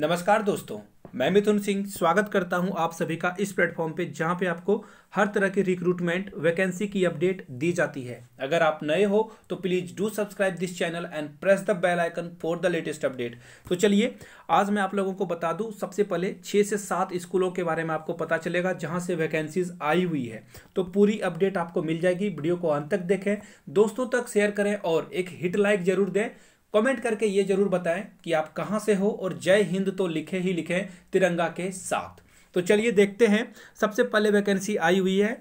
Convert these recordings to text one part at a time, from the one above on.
नमस्कार दोस्तों मैं मिथुन सिंह स्वागत करता हूं आप सभी का इस प्लेटफॉर्म पे जहां पे आपको हर तरह की रिक्रूटमेंट वैकेंसी की अपडेट दी जाती है अगर आप नए हो तो please do subscribe this channel and press the bell icon for the latest update तो चलिए आज मैं आप लोगों को बता दूं सबसे पहले छह से सात स्कूलों के बारे में आपको पता चलेगा जहाँ से वैकेंसीज आई हुई है तो पूरी अपडेट आपको मिल जाएगी वीडियो को अंत तक देखें दोस्तों तक शेयर करें और एक हिट लाइक जरूर दें कमेंट करके ये जरूर बताएं कि आप कहाँ से हो और जय हिंद तो लिखे ही लिखें तिरंगा के साथ तो चलिए देखते हैं सबसे पहले वैकेंसी आई हुई है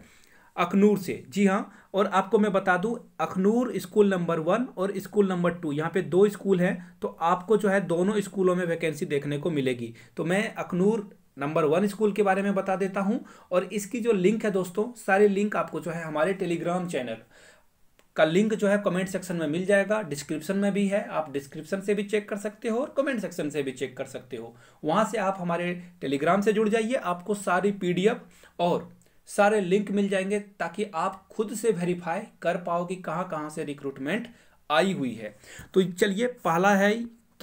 अखनूर से जी हाँ और आपको मैं बता दूं अखनूर स्कूल नंबर वन और स्कूल नंबर टू यहाँ पे दो स्कूल हैं तो आपको जो है दोनों स्कूलों में वैकेंसी देखने को मिलेगी तो मैं अखनूर नंबर वन स्कूल के बारे में बता देता हूँ और इसकी जो लिंक है दोस्तों सारे लिंक आपको जो है हमारे टेलीग्राम चैनल का लिंक जो है कमेंट सेक्शन में मिल जाएगा डिस्क्रिप्शन में भी है आप डिस्क्रिप्शन से भी चेक कर सकते हो और कमेंट सेक्शन से भी चेक कर सकते हो वहाँ से आप हमारे टेलीग्राम से जुड़ जाइए आपको सारी पीडीएफ और सारे लिंक मिल जाएंगे ताकि आप खुद से वेरीफाई कर पाओ कि कहाँ कहाँ से रिक्रूटमेंट आई हुई है तो चलिए पहला है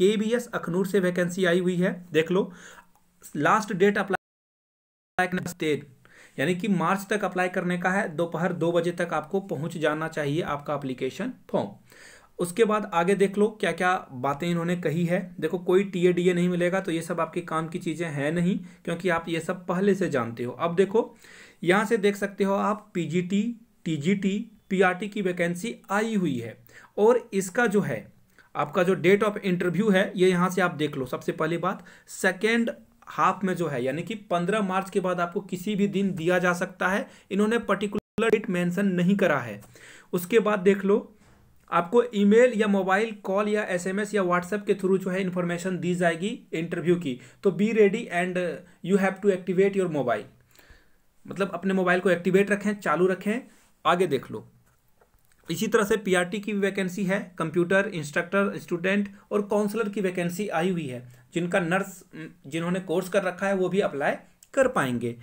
के बी एस अखनूर से वैकेंसी आई हुई है देख लो लास्ट डेट अप्लाई तेरह यानी कि मार्च तक अप्लाई करने का है दोपहर दो बजे तक आपको पहुंच जाना चाहिए आपका अप्लीकेशन फॉर्म उसके बाद आगे देख लो क्या क्या बातें इन्होंने कही है देखो कोई टी ए डी ए नहीं मिलेगा तो ये सब आपके काम की चीज़ें हैं नहीं क्योंकि आप ये सब पहले से जानते हो अब देखो यहाँ से देख सकते हो आप P G T T G T P R T की वैकेंसी आई हुई है और इसका जो है आपका जो डेट ऑफ इंटरव्यू है ये यहाँ से आप देख लो सबसे पहली बात सेकेंड हाफ में जो है यानी कि 15 मार्च के बाद आपको किसी भी दिन दिया जा सकता है इन्होंने पर्टिकुलर डेट मेंशन नहीं करा है उसके बाद देख लो आपको ईमेल या मोबाइल कॉल या एसएमएस या व्हाट्सएप के थ्रू जो है इन्फॉर्मेशन दी जाएगी इंटरव्यू की तो be ready and you have to activate your mobile मतलब अपने मोबाइल को एक्टिवेट रखें चालू रखें आगे देख लो इसी तरह से पीआरटी की भी वैकेंसी है कंप्यूटर इंस्ट्रक्टर स्टूडेंट और काउंसलर की वैकेंसी आई हुई है जिनका नर्स जिन्होंने कोर्स कर रखा है वो भी अप्लाई कर पाएंगे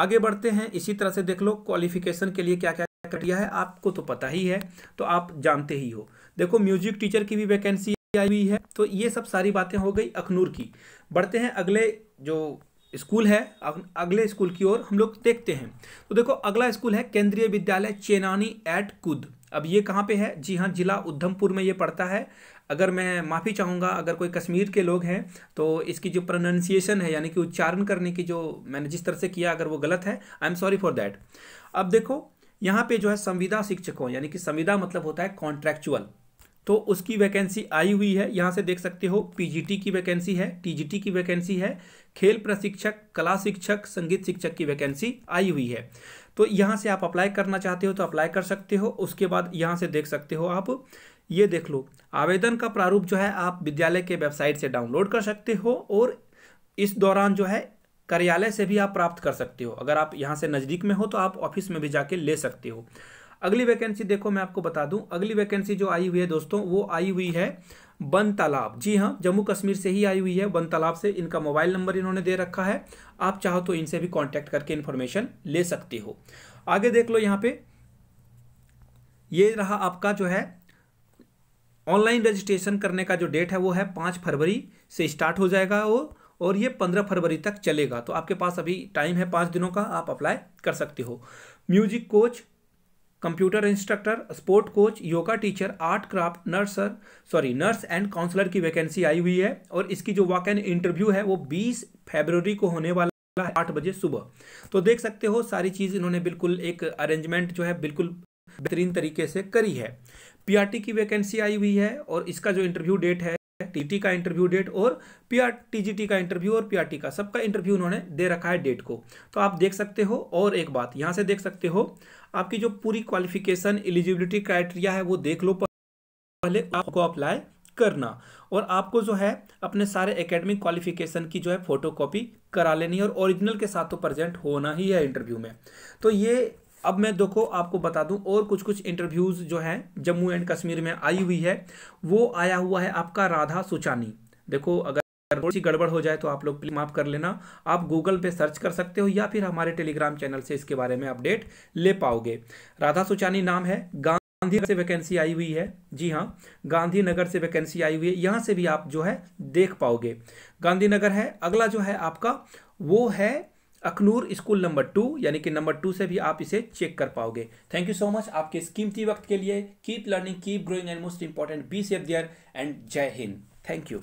आगे बढ़ते हैं इसी तरह से देख लो क्वालिफिकेशन के लिए क्या क्या क्राइटेरिया है आपको तो पता ही है तो आप जानते ही हो देखो म्यूजिक टीचर की भी वैकेंसी आई हुई है तो ये सब सारी बातें हो गई अखनूर की बढ़ते हैं अगले जो स्कूल है अगले स्कूल की ओर हम लोग देखते हैं तो देखो अगला स्कूल है केंद्रीय विद्यालय चेनानी एट कुद अब ये कहाँ पे है जी हाँ जिला उधमपुर में ये पड़ता है अगर मैं माफ़ी चाहूँगा अगर कोई कश्मीर के लोग हैं तो इसकी जो प्रोनाउंसिएशन है यानी कि उच्चारण करने की जो मैंने जिस तरह से किया अगर वो गलत है I am sorry for that अब देखो यहाँ पे जो है संविदा शिक्षकों यानी कि संविदा मतलब होता है कॉन्ट्रैक्चुअल तो उसकी वैकेंसी आई हुई है यहाँ से देख सकते हो पीजीटी की वैकेंसी है टीजीटी की वैकेंसी है खेल प्रशिक्षक कला शिक्षक संगीत शिक्षक की वैकेंसी आई हुई है तो यहाँ से आप अप्लाई करना चाहते हो तो अप्लाई कर सकते हो उसके बाद यहाँ से देख सकते हो आप ये देख लो आवेदन का प्रारूप जो है आप विद्यालय के वेबसाइट से डाउनलोड कर सकते हो और इस दौरान जो है कार्यालय से भी आप प्राप्त कर सकते हो अगर आप यहाँ से नज़दीक में हो तो आप ऑफिस में भी जाके ले सकते हो अगली वैकेंसी देखो मैं आपको बता दूं अगली वैकेंसी जो आई हुई है दोस्तों वो आई हुई है बन तालाब जी हाँ जम्मू कश्मीर से ही आई हुई है बन तालाब से इनका मोबाइल नंबर इन्होंने दे रखा है आप चाहो तो इनसे भी कांटेक्ट करके इन्फॉर्मेशन ले सकते हो आगे देख लो यहाँ पे ये रहा आपका जो है ऑनलाइन रजिस्ट्रेशन करने का जो डेट है वो है पाँच फरवरी से स्टार्ट हो जाएगा वो और ये पंद्रह फरवरी तक चलेगा तो आपके पास अभी टाइम है पाँच दिनों का आप अप्लाई कर सकते हो music coach computer instructor sport coach yoga teacher art craft nurser sorry nurse and counsellor की वैकेंसी आई हुई है और इसकी जो एंड इंटरव्यू है वो 20 फरवरी को होने वाला है आठ बजे सुबह तो देख सकते हो सारी चीज़ इन्होंने बिल्कुल एक अरेंजमेंट जो है बिल्कुल बेहतरीन तरीके से करी है पीआरटी की वैकेंसी आई हुई है और इसका जो इंटरव्यू डेट है टीटी का इंटरव्यू डेट और पीआर टीजीटी का इंटरव्यू और पीआरटी का सबका इंटरव्यू उन्होंने दे रखा है डेट को तो आप देख सकते हो और एक बात यहां से देख सकते हो आपकी जो पूरी क्वालिफिकेशन एलिजिबिलिटी क्राइटेरिया है वो देख लो पहले आपको अप्लाई करना और आपको जो है अपने सारे एकेडमिक क्वालिफिकेशन की जो है फोटो करा लेनी है और ओरिजिनल के साथ तो प्रेजेंट होना ही है इंटरव्यू में तो ये अब मैं देखो आपको बता दूं और कुछ कुछ इंटरव्यूज़ जो है जम्मू एंड कश्मीर में आई हुई है वो आया हुआ है आपका राधा सुचानी देखो अगर सी गड़बड़ हो जाए तो आप लोग प्लीज माफ़ कर लेना आप गूगल पे सर्च कर सकते हो या फिर हमारे टेलीग्राम चैनल से इसके बारे में अपडेट ले पाओगे राधा सुचानी नाम है गांधी से वैकेंसी आई हुई है जी हाँ गांधीनगर से वैकेंसी आई हुई है यहाँ से भी आप जो है देख पाओगे गांधीनगर है अगला जो है आपका वो है अखनूर स्कूल नंबर टू यानी कि नंबर टू से भी आप इसे चेक कर पाओगे थैंक यू सो मच आपके इस कीमती वक्त के लिए keep learning keep growing and most important be safe there and जय हिंद थैंक यू